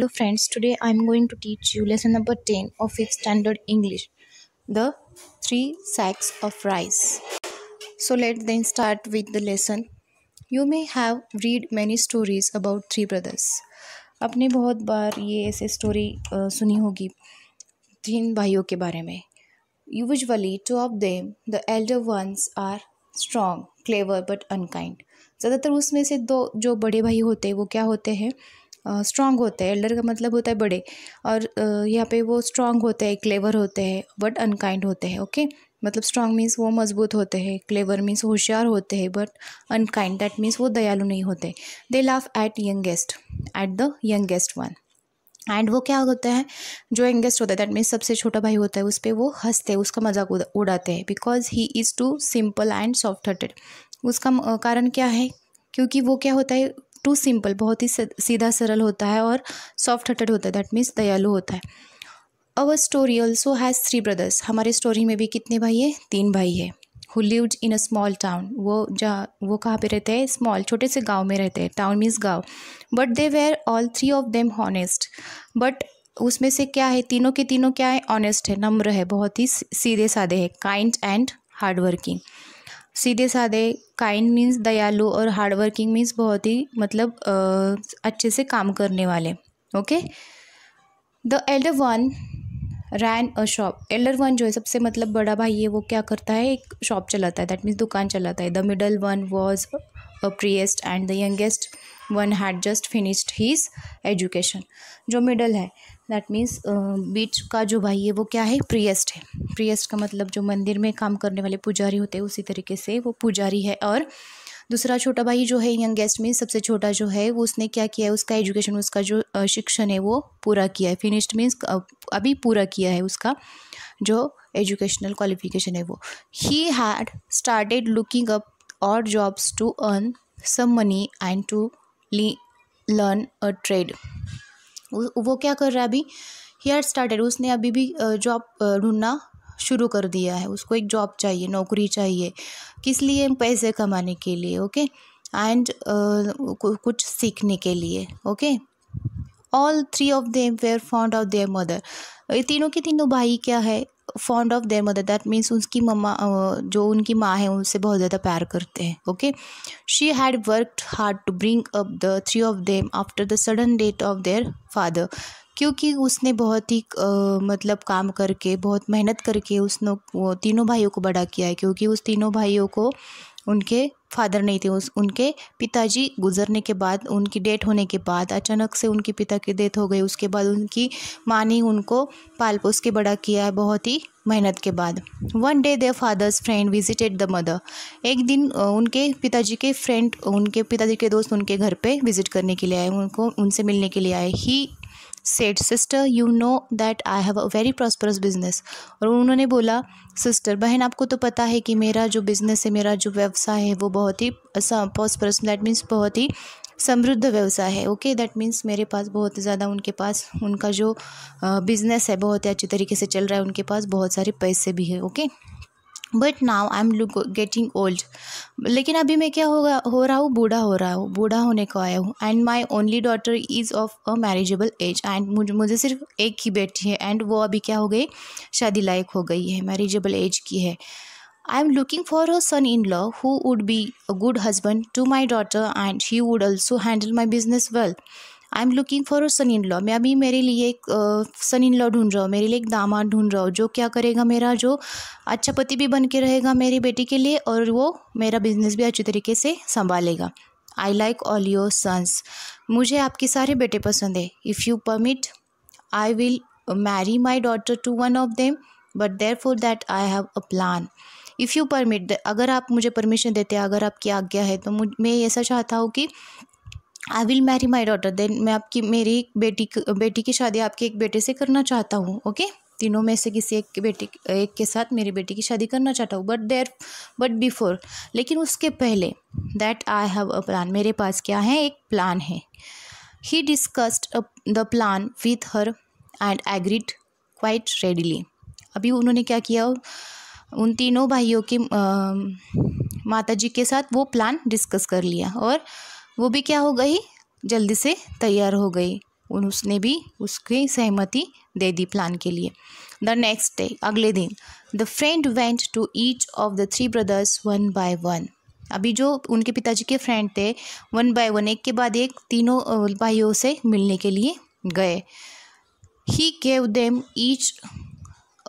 Hello friends today I am going to teach you lesson number ten of fifth standard English the three sacks of rice so let then start with the lesson you may have read many stories about three brothers आपने बहुत बार ये ऐसे story सुनी होगी तीन भाइयों के बारे में usually two of them the elder ones are strong clever but unkind ज़्यादातर उसमें से दो जो बड़े भाई होते हैं वो क्या होते हैं स्ट्रांग होते हैं एल्डर का मतलब होता है बड़े और यहाँ पे वो स्ट्रांग होते हैं क्लेवर होते हैं बट अनकाइंड होते हैं ओके मतलब स्ट्रांग मीन्स वो मजबूत होते हैं क्लेवर मीन्स होशियार होते हैं बट अनकाइंड दैट मीन्स वो दयालु नहीं होते they laugh at youngest at the youngest one and वो क्या होता है जो यंगेस्ट होता है दैट मीन्स सबसे छोटा भाई होता है उस पर वो हंसते हैं उसका मजाक उड़ाते हैं because he is too simple and soft hearted उसका कारण क्या है क्योंकि वो क्या होता है टू सिंपल बहुत ही सीधा सरल होता है और सॉफ्ट हटेड होता है दैट मीन्स दयालु होता है our story also has three brothers हमारे स्टोरी में भी कितने भाई हैं तीन भाई है who lived in a small town वो जहाँ वो कहाँ पे रहते हैं स्मॉल छोटे से गांव में रहते हैं टाउन मीन्स गांव but they were all three of them honest but उसमें से क्या है तीनों के तीनों क्या है ऑनेस्ट है नम्र है बहुत ही सीधे साधे है काइंड एंड हार्ड वर्किंग सीधे साधे काइंड मीन्स दयालु और हार्ड वर्किंग मीन्स बहुत ही मतलब आ, अच्छे से काम करने वाले okay the elder one ran a shop elder one जो है सबसे मतलब बड़ा भाई है वो क्या करता है एक शॉप चलाता है दैट मीन्स दुकान चलाता है the middle one was a priest and the youngest one had just finished his education जो मिडल है दैट मीन्स बीच का जो भाई है वो क्या है प्रियस्ट है प्रियस्ट का मतलब जो मंदिर में काम करने वाले पुजारी होते हैं उसी तरीके से वो पुजारी है और दूसरा छोटा भाई जो है यंगेस्ट में सबसे छोटा जो है वो उसने क्या किया है उसका एजुकेशन उसका जो शिक्षण है वो पूरा किया है फिनिश्ड मीन्स अभी पूरा किया है उसका जो एजुकेशनल क्वालिफिकेशन है वो ही हैड स्टार्टेड लुकिंग अप और jobs to earn some money and to learn a trade वो क्या कर रहा है अभी हेयर स्टार्टेड उसने अभी भी जॉब ढूंढना शुरू कर दिया है उसको एक जॉब चाहिए नौकरी चाहिए किस लिए पैसे कमाने के लिए ओके एंड कुछ सीखने के लिए okay all three of them were fond of their mother ये तीनों के तीनों भाई क्या है fond of their mother that means उसकी मम्मा जो उनकी माँ है उनसे बहुत ज़्यादा प्यार करते हैं okay she had worked hard to bring up the three of them after the sudden death of their father क्योंकि उसने बहुत ही uh, मतलब काम करके बहुत मेहनत करके उसने तीनों भाइयों को बड़ा किया है क्योंकि उस तीनों भाइयों को उनके फादर नहीं थे उस उनके पिताजी गुजरने के बाद उनकी डेथ होने के बाद अचानक से उनके पिता की डेथ हो गई उसके बाद उनकी माँ ने उनको पाल पोस के बड़ा किया है बहुत ही मेहनत के बाद one day their father's friend visited the mother एक दिन उनके पिताजी के फ्रेंड उनके पिताजी के दोस्त उनके घर पे विजिट करने के लिए आए उनको उनसे मिलने के लिए आए he said sister you know that I have a very prosperous business और उन्होंने बोला सिस्टर बहन आपको तो पता है कि मेरा जो बिज़नेस है मेरा जो व्यवसाय है वो बहुत ही प्रॉस्परस दैट मीन्स बहुत ही समृद्ध व्यवसाय है ओके दैट मीन्स मेरे पास बहुत ज़्यादा उनके पास उनका जो बिज़नेस है बहुत ही अच्छे तरीके से चल रहा है उनके पास बहुत सारे पैसे भी है okay okay? But now I am look getting old लेकिन अभी मैं क्या होगा हो रहा हूँ बूढ़ा हो रहा हूँ बूढ़ा होने को आया हूँ and my only daughter is of a marriageable age and मुझे सिर्फ एक ही बेटी है एंड वो अभी क्या हो गई शादी लायक हो गई है मैरिजेबल एज की है I am looking for a son in law who would be a good husband to my daughter and he would also handle my business well I am looking for son in law मैं अभी मेरे लिए एक सन in law ढूंढ रहा हूँ मेरे लिए एक दामाद ढूंढ रहा हूँ जो क्या करेगा मेरा जो अच्छा पति भी बन के रहेगा मेरी बेटी के लिए और वो मेरा बिजनेस भी अच्छी तरीके से संभालेगा I like all your sons मुझे आपके सारे बेटे पसंद है if you permit I will marry my daughter to one of them but there for that I have a plan if you permit अगर आप मुझे परमिशन देते हैं अगर आपकी आज्ञा है तो मैं ऐसा चाहता हूँ कि I will marry my daughter then मैं आपकी मेरी एक बेटी बेटी की शादी आपके एक बेटे से करना चाहता हूँ ओके okay? तीनों में से किसी एक बेटी एक के साथ मेरी बेटी की शादी करना चाहता हूँ बट देर बट बिफोर लेकिन उसके पहले that I have a plan मेरे पास क्या है एक प्लान है he discussed the plan with her and agreed quite readily अभी उन्होंने क्या किया उन तीनों भाइयों के माता जी के साथ वो प्लान डिस्कस कर लिया और वो भी क्या हो गई जल्दी से तैयार हो गई उसने भी उसकी सहमति दे दी प्लान के लिए द नेक्स्ट डे अगले दिन the friend went to each of the three brothers one by one अभी जो उनके पिताजी के फ्रेंड थे वन बाय वन एक के बाद एक तीनों भाइयों से मिलने के लिए गए he gave them each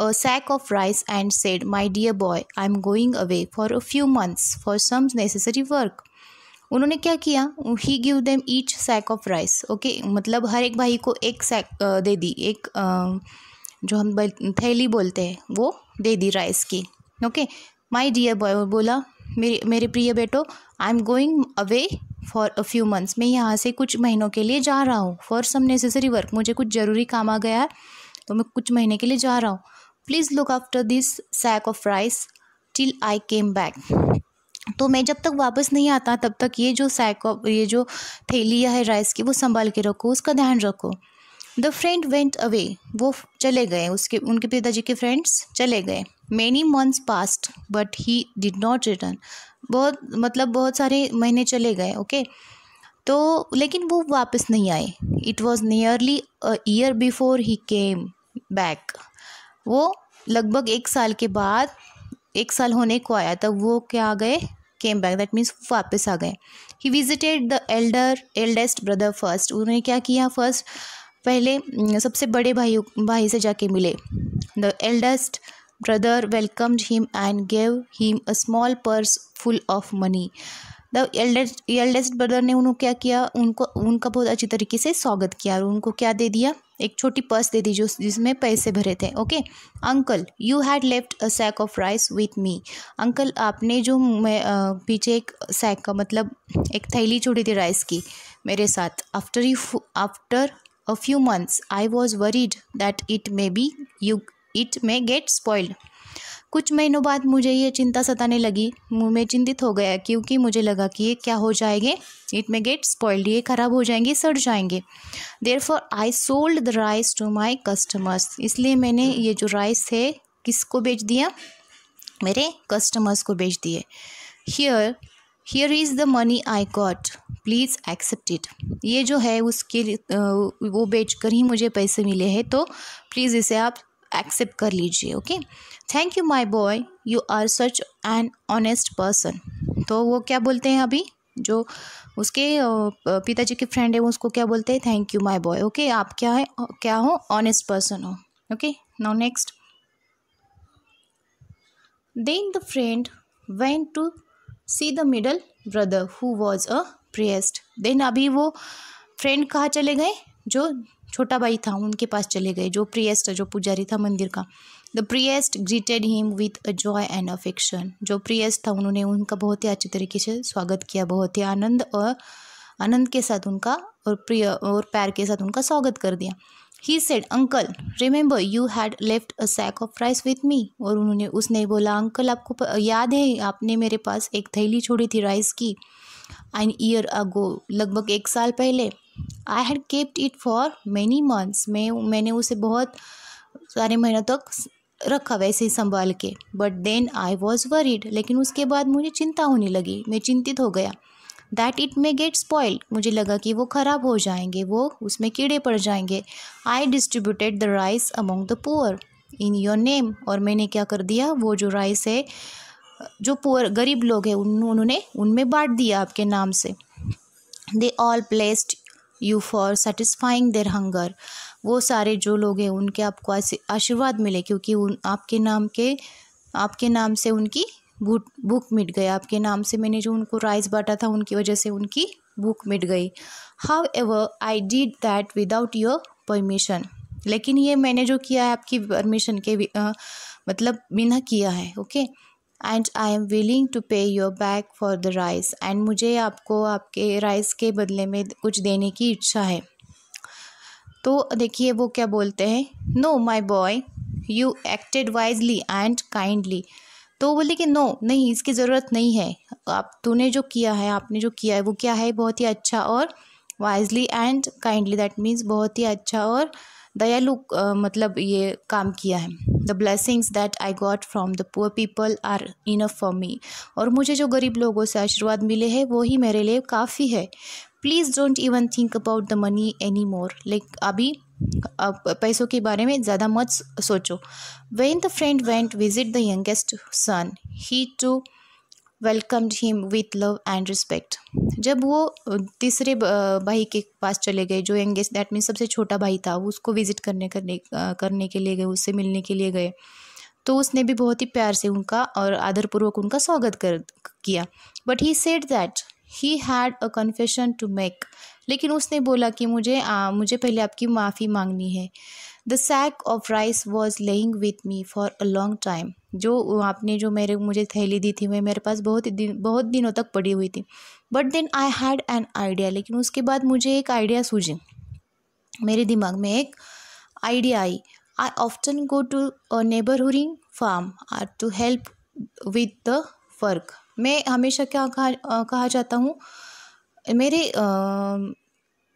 a sack of rice and said my dear boy I am going away for a few months for some necessary work उन्होंने क्या किया he give them each sack of rice okay मतलब हर एक भाई को एक sac दे दी एक जो हम थैली बोलते हैं वो दे दी राइस की ओके माई डियर बॉय बोला मेरे मेरे प्रिय बेटो I am going away for a few months मैं यहाँ से कुछ महीनों के लिए जा रहा हूँ फॉर सम नेसेसरी वर्क मुझे कुछ ज़रूरी काम आ गया है तो मैं कुछ महीने के लिए जा रहा हूँ please look after this sack of rice till I came back तो मैं जब तक वापस नहीं आता तब तक ये जो सैको ये जो थैलिया है राइस की वो संभाल के रखो उसका ध्यान रखो द फ्रेंड वेंट अवे वो चले गए उसके उनके पिताजी के फ्रेंड्स चले गए many months past but he did not return बहुत मतलब बहुत सारे महीने चले गए ओके तो लेकिन वो वापस नहीं आए it was nearly year before he came back वो लगभग एक साल के बाद एक साल होने को आया तब वो क्या आ गए केम बैक दैट मीन्स वापस आ गए he visited the elder eldest brother first उन्होंने क्या किया फर्स्ट पहले सबसे बड़े भाई भाई से जाके मिले the eldest brother welcomed him and gave him a small purse full of money the eldest eldest brother ने उन्होंने क्या किया उनको उनका बहुत अच्छी तरीके से स्वागत किया और उनको क्या दे दिया एक छोटी पर्स दे दी जो जिसमें पैसे भरे थे okay uncle you had left a sack of rice with me uncle आपने जो मैं पीछे एक सैक का मतलब एक थैली छोड़ी थी राइस की मेरे साथ after you after a few months I was worried that it may be you it may get spoiled कुछ महीनों बाद मुझे ये चिंता सताने लगी मैं चिंतित हो गया क्योंकि मुझे लगा कि ये क्या हो जाएंगे इट में गेट स्पॉइल्ड ये खराब हो जाएंगे सड़ जाएंगे therefore I sold the rice to my customers इसलिए मैंने ये जो राइस है किसको बेच दिया मेरे कस्टमर्स को बेच दिए here here is the money I got please accept it ये जो है उसके लिए वो बेच कर ही मुझे पैसे मिले हैं तो प्लीज़ इसे आप एक्सेप्ट कर लीजिए okay thank you my boy you are such an honest person तो वो क्या बोलते हैं अभी जो उसके पिताजी के फ्रेंड है वो उसको क्या बोलते हैं thank you my boy okay आप क्या है क्या हो ऑनेस्ट पर्सन हो okay now next then the friend went to see the middle brother who was a priest then अभी वो फ्रेंड कहाँ चले गए जो छोटा भाई था उनके पास चले गए जो प्रियस्ट जो पुजारी था मंदिर का the priest greeted him with a joy and affection जो प्रियस्ट था उन्होंने उनका बहुत ही अच्छे तरीके से स्वागत किया बहुत ही आनंद और आनंद के साथ उनका और प्रिय और पैर के साथ उनका स्वागत कर दिया he said uncle remember you had left a sack of rice with me और उन्होंने उसने बोला अंकल आपको याद है आपने मेरे पास एक थैली छोड़ी थी राइस की एन ईयर अगो लगभग एक साल पहले I had kept it for many months मैं मैंने उसे बहुत सारे महीनों तक रखा वैसे ही संभाल के but then I was worried लेकिन उसके बाद मुझे चिंता होने लगी मैं चिंतित हो गया that it may get spoil मुझे लगा कि वो ख़राब हो जाएंगे वो उसमें कीड़े पड़ जाएंगे I distributed the rice among the poor in your name और मैंने क्या कर दिया वो जो राइस है जो पुअर गरीब लोग हैं उन, उन्होंने उनमें बांट दिया आपके नाम से they all blessed you for satisfying their hunger वो सारे जो लोग हैं उनके आपको आशीर्वाद मिले क्योंकि उन आपके नाम के आपके नाम से उनकी भूट भूख मिट गई आपके नाम से मैंने जो उनको राइस बांटा था उनकी वजह से उनकी भूख मिट गई however I did that without your permission लेकिन ये मैंने जो किया है आपकी परमिशन के आ, मतलब बिना किया है okay okay? And I am willing to pay your back for the rice and मुझे आपको आपके राइस के बदले में कुछ देने की इच्छा है तो देखिए वो क्या बोलते हैं no my boy you acted wisely and kindly तो बोले कि नो नहीं इसकी ज़रूरत नहीं है आप तूने जो किया है आपने जो किया है वो क्या है बहुत ही अच्छा और wisely and kindly that means बहुत ही अच्छा और दयालु मतलब ये काम किया है the blessings that I got from the poor people are enough for me और मुझे जो गरीब लोगों से आशीर्वाद मिले हैं वो ही मेरे लिए काफ़ी है please don't even think about the money any more like अभी अब पैसों के बारे में ज़्यादा मत सोचो when the friend went visit the youngest son he too welcomed him with love and respect जब वो तीसरे भाई के पास चले गए जो यंगेस्ट दैट मीन सबसे छोटा भाई था वो उसको विज़िट करने करने करने के लिए गए उससे मिलने के लिए गए तो उसने भी बहुत ही प्यार से उनका और आदरपूर्वक उनका स्वागत कर किया but he said that he had a confession to make लेकिन उसने बोला कि मुझे आ, मुझे पहले आपकी माफ़ी मांगनी है the sack of rice was laying with me for a long time जो आपने जो मेरे मुझे थैली दी थी वह मेरे पास बहुत दिन बहुत दिनों तक पड़ी हुई थी but then I had an idea लेकिन उसके बाद मुझे एक आइडिया सूझी मेरे दिमाग में एक आइडिया आई I often go to neighbouring farm are to help with the work मैं हमेशा क्या कहा uh, कहा जाता हूँ मेरे uh,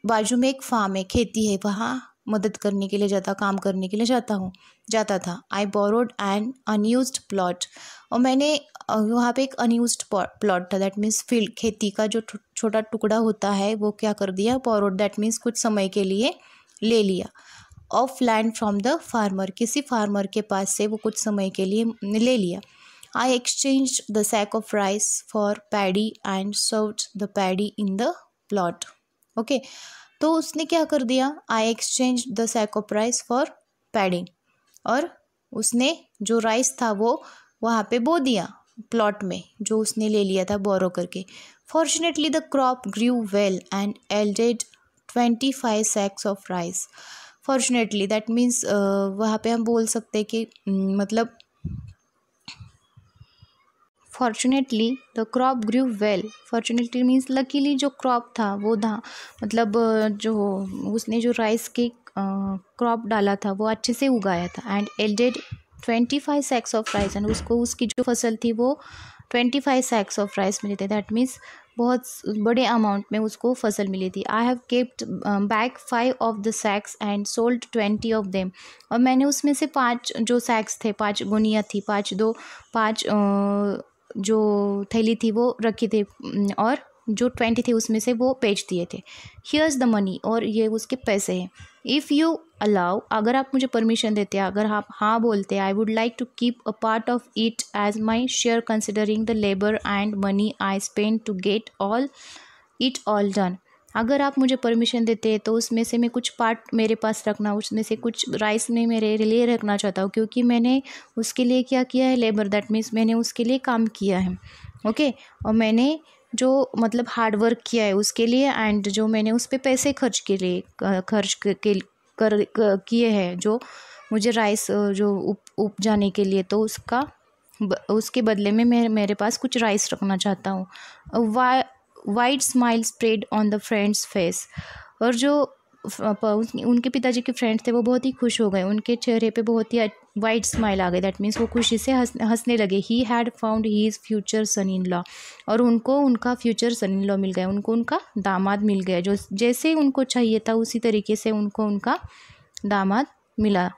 बाजू में एक फार्म है खेती है वहाँ मदद करने के लिए जाता काम करने के लिए जाता हूँ जाता था I borrowed and unused plot और मैंने वहाँ पे एक अनयूज प्लॉट था दैट मीन्स फील्ड खेती का जो छोटा टुकड़ा होता है वो क्या कर दिया बोरोड दैट मीन्स कुछ समय के लिए ले लिया of land from the farmer किसी फार्मर के पास से वो कुछ समय के लिए ले लिया I exchange the sack of rice for paddy and serve the paddy in the plot okay तो उसने क्या कर दिया I exchange the sack of price for padding और उसने जो राइस था वो वहाँ पे बो दिया प्लॉट में जो उसने ले लिया था बोरो करके fortunately the crop grew well and yielded twenty five sacks of rice fortunately that means वहाँ पे हम बोल सकते कि हम्म, मतलब fortunately the crop grew well fortunately means luckily जो क्रॉप था वो था मतलब जो उसने जो राइस के क्रॉप डाला था वो अच्छे से उगाया था and yielded twenty five sacks of rice and उसको उसकी जो फसल थी वो twenty five sacks of rice मिले थे दैट मीन्स बहुत बड़े अमाउंट में उसको फसल मिली थी I have kept back five of the sacks and sold twenty of them और मैंने उसमें से पांच जो सैक्स थे पांच गुनिया थी पांच दो पांच जो थैली थी वो रखी थी और जो ट्वेंटी थी उसमें से वो बेच दिए थे हियर इज़ द मनी और ये उसके पैसे हैं इफ़ यू अलाउ अगर आप मुझे परमिशन देते हैं अगर आप हाँ बोलते हैं I would like to keep a part of it as my share considering the labour and money I spend to get all it all done अगर आप मुझे परमिशन देते तो उसमें से मैं कुछ पार्ट मेरे पास रखना उसमें से कुछ राइस में मेरे लिए रखना चाहता हूँ क्योंकि मैंने उसके लिए क्या किया है लेबर दैट मीन्स मैंने उसके लिए काम किया है ओके okay? और मैंने जो मतलब हार्ड वर्क किया है उसके लिए एंड जो मैंने उस पर पैसे खर्च के लिए खर्च के कर किए हैं जो मुझे राइस जो उप उप जाने के लिए तो उसका उसके बदले में मैं मेरे पास कुछ राइस रखना चाहता हूँ why wide smile spread on the friend's face और जो उनके पिताजी के फ्रेंड थे वो बहुत ही खुश हो गए उनके चेहरे पे बहुत ही वाइट स्माइल आ गए दैट मीन्स वो खुशी से हंस हंसने लगे he had found he is future son in law और उनको उनका फ्यूचर सन इन लॉ मिल गया उनको उनका दामाद मिल गया जो जैसे उनको चाहिए था उसी तरीके से उनको उनका दामाद मिला